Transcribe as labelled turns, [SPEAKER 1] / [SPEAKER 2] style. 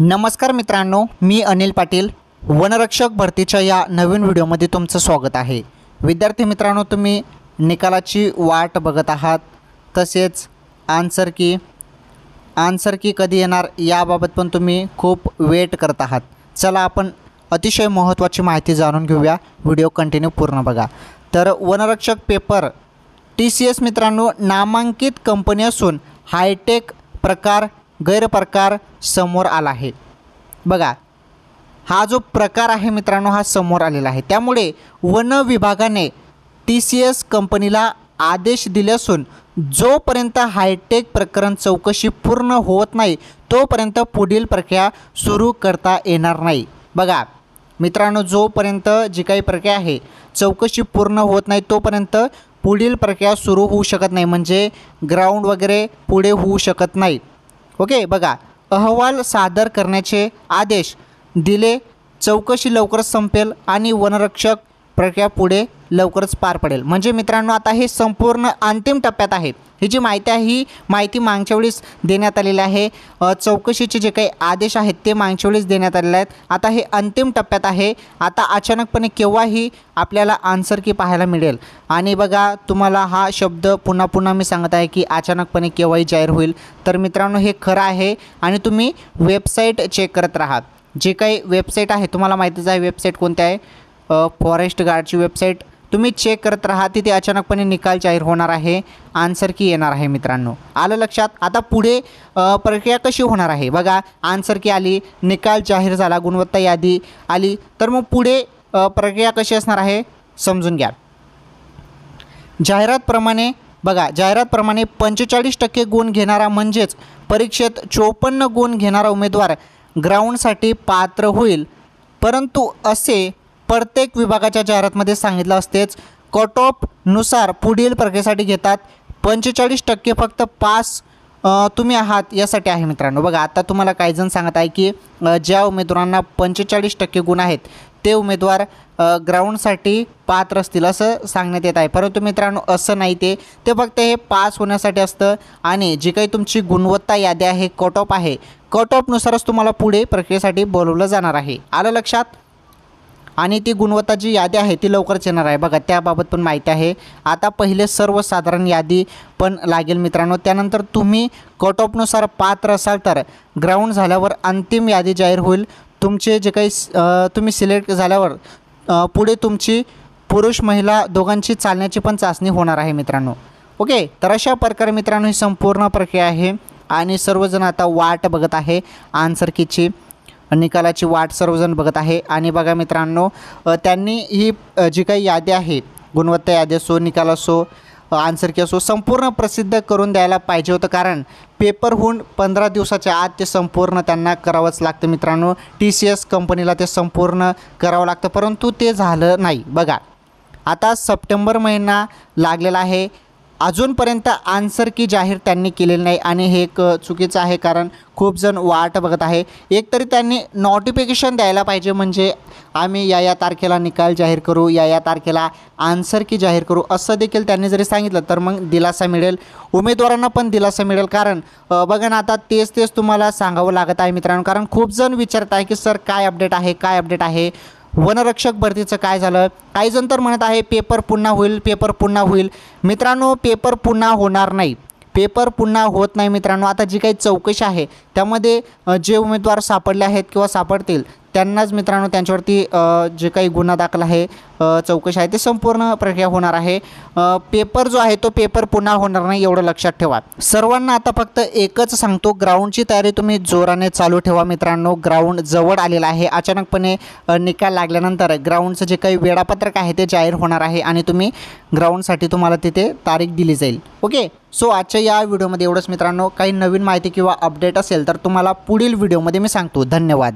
[SPEAKER 1] नमस्कार मित्रांनो मी अनिल पाटील वनरक्षक भरतीच्या या नवीन व्हिडिओमध्ये तुमचं स्वागत आहे विद्यार्थी मित्रांनो तुम्ही निकालाची वाट बघत आहात तसेच आन्सर की आन्सर की कधी येणार याबाबत पण तुम्ही खूप वेट करत आहात चला आपण अतिशय महत्त्वाची माहिती जाणून घेऊया व्हिडिओ कंटिन्यू पूर्ण बघा तर वनरक्षक पेपर टी सी एस मित्रांनो नामांकित कंपनी असून हायटेक प्रकार गैरप्रकार समोर आला आहे बघा हा जो प्रकार आहे मित्रांनो हा समोर आलेला आहे त्यामुळे वन विभागाने टी सी एस कंपनीला आदेश दिले असून जोपर्यंत हायटेक प्रकरण चौकशी पूर्ण होत नाही तोपर्यंत पुढील प्रक्रिया सुरू करता येणार नाही बघा मित्रांनो जोपर्यंत जी काही प्रक्रिया आहे चौकशी पूर्ण होत नाही तोपर्यंत पुढील प्रक्रिया सुरू होऊ शकत नाही म्हणजे ग्राउंड वगैरे पुढे होऊ शकत नाही ओके बघा अहवाल सादर करण्याचे आदेश दिले चौकशी लवकर संपेल आणि वनरक्षक प्रक्रिया पुढे लवकरच पार पडेल म्हणजे मित्रांनो आता हे संपूर्ण अंतिम टप्प्यात आहे ही जी माहिती आहे ही माहिती मागच्या वेळीस देण्यात आलेली आहे चौकशीचे जे काही आदेश आहेत ते मागच्या वेळीस देण्यात आलेले आहेत आता हे अंतिम टप्प्यात आहे आता अचानकपणे केव्हाही आपल्याला आन्सर की पाहायला मिळेल आणि बघा तुम्हाला हा शब्द पुन्हा पुन्हा मी सांगत आहे की अचानकपणे केव्हाही जाहीर होईल तर मित्रांनो हे खरं आहे आणि तुम्ही वेबसाईट चेक करत राहा जे काही वेबसाईट आहे तुम्हाला माहितीच आहे वेबसाईट कोणत्या आहे फॉरेस्ट गार्डची वेबसाईट तुम्ही चेक करत राहा तिथे अचानकपणे निकाल जाहीर होणार आहे आन्सर की येणार आहे मित्रांनो आलं लक्षात आता पुढे प्रक्रिया कशी होणार आहे बघा आन्सर की आली निकाल जाहीर झाला गुणवत्ता यादी आली तर मग पुढे प्रक्रिया कशी असणार आहे समजून घ्या जाहिरातप्रमाणे बघा जाहिरातप्रमाणे पंचेचाळीस टक्के गुण घेणारा म्हणजेच परीक्षेत चोपन्न गुण घेणारा उमेदवार ग्राउंडसाठी पात्र होईल परंतु असे प्रत्येक विभागाच्या जाहिरातमध्ये सांगितलं असतेच कट ऑफनुसार पुढील प्रक्रियेसाठी घेतात पंचेचाळीस टक्के फक्त पास तुम्ही आहात यासाठी आहे मित्रांनो बघा आता तुम्हाला काही जण सांगत आहे की ज्या उमेदवारांना पंचेचाळीस टक्के गुण आहेत ते उमेदवार ग्राउंडसाठी पात्र असतील असं सांगण्यात येत आहे परंतु मित्रांनो असं नाही ते ते फक्त हे पास होण्यासाठी असतं आणि जी काही तुमची गुणवत्ता यादी आहे कट ऑफ आहे कट ऑफनुसारच तुम्हाला पुढे प्रक्रियेसाठी बोलवलं जाणार आहे आलं लक्षात आणि ती गुणवत्ता जी यादी आहे ती लवकरच येणार आहे बघा त्याबाबत पण माहिती आहे आता पहिले सर्वसाधारण यादी पण लागेल मित्रांनो त्यानंतर तुम्ही कट ऑफनुसार पात्र असाल तर ग्राउंड झाल्यावर अंतिम यादी जाहीर होईल तुमचे जे काही तुम्ही सिलेक्ट झाल्यावर पुढे तुमची पुरुष महिला दोघांची चालण्याची पण चाचणी होणार आहे मित्रांनो ओके तर अशा प्रकारे मित्रांनो ही संपूर्ण प्रक्रिया आहे आणि सर्वजण आता वाट बघत आहे आन्सर कीची निकालाची वाट सर्वजण बघत आहे आणि बघा मित्रांनो त्यांनी ही जी काही यादी आहे गुणवत्ता यादी असो निकाल असो आन्सर की असो संपूर्ण प्रसिद्ध करून द्यायला पाहिजे होतं कारण पेपरहून पंधरा दिवसाच्या आत ते संपूर्ण त्यांना करावंच लागतं मित्रांनो टी सी एस कंपनीला ते संपूर्ण करावं लागतं परंतु ते झालं नाही बघा आता सप्टेंबर महिना लागलेला आहे अजूनपर्यंत आन्सर की जाहीर त्यांनी केलेली नाही आणि हे एक चुकीचं आहे कारण खूप जण वाट बघत आहे एकतरी त्यांनी नोटिफिकेशन द्यायला पाहिजे म्हणजे आम्ही या या तारखेला निकाल जाहीर करू या या तारखेला आन्सर की जाहीर करू असं देखील त्यांनी जरी सांगितलं तर मग दिलासा मिळेल उमेदवारांना पण दिलासा मिळेल कारण बघा ना आता तेच तेच तुम्हाला सांगावं लागत आहे मित्रांनो कारण खूप जण विचारत आहे की सर काय अपडेट आहे काय अपडेट आहे वनरक्षक भरतीचं काय झालं काही जण तर म्हणत आहे पेपर पुन्हा होईल पेपर पुन्हा होईल मित्रांनो पेपर पुन्हा होणार नाही पेपर पुन्हा होत नाही मित्रांनो आता जी काही चौकशी आहे त्यामध्ये जे उमेदवार सापडले आहेत किंवा सापडतील त्यांनाच मित्रांनो त्यांच्यावरती जे काही गुन्हा दाखल आहे चौकशी आहे ते संपूर्ण प्रक्रिया होणार आहे पेपर जो आहे तो पेपर पुन्हा होणार नाही एवढं लक्षात ठेवा सर्वांना आता फक्त एकच सांगतो ग्राउंडची तयारी तुम्ही जोराने चालू ठेवा मित्रांनो ग्राउंड जवळ आलेला आहे अचानकपणे निकाल लागल्यानंतर ग्राउंडचं जे काही वेळापत्रक आहे ते जाहीर होणार आहे आणि तुम्ही ग्राउंडसाठी तुम्हाला तिथे तारीख दिली जाईल ओके सो आजच्या या व्हिडिओमध्ये एवढंच मित्रांनो काही नवीन माहिती किंवा अपडेट असेल तर तुम्हाला पुढील व्हिडिओमध्ये मी सांगतो धन्यवाद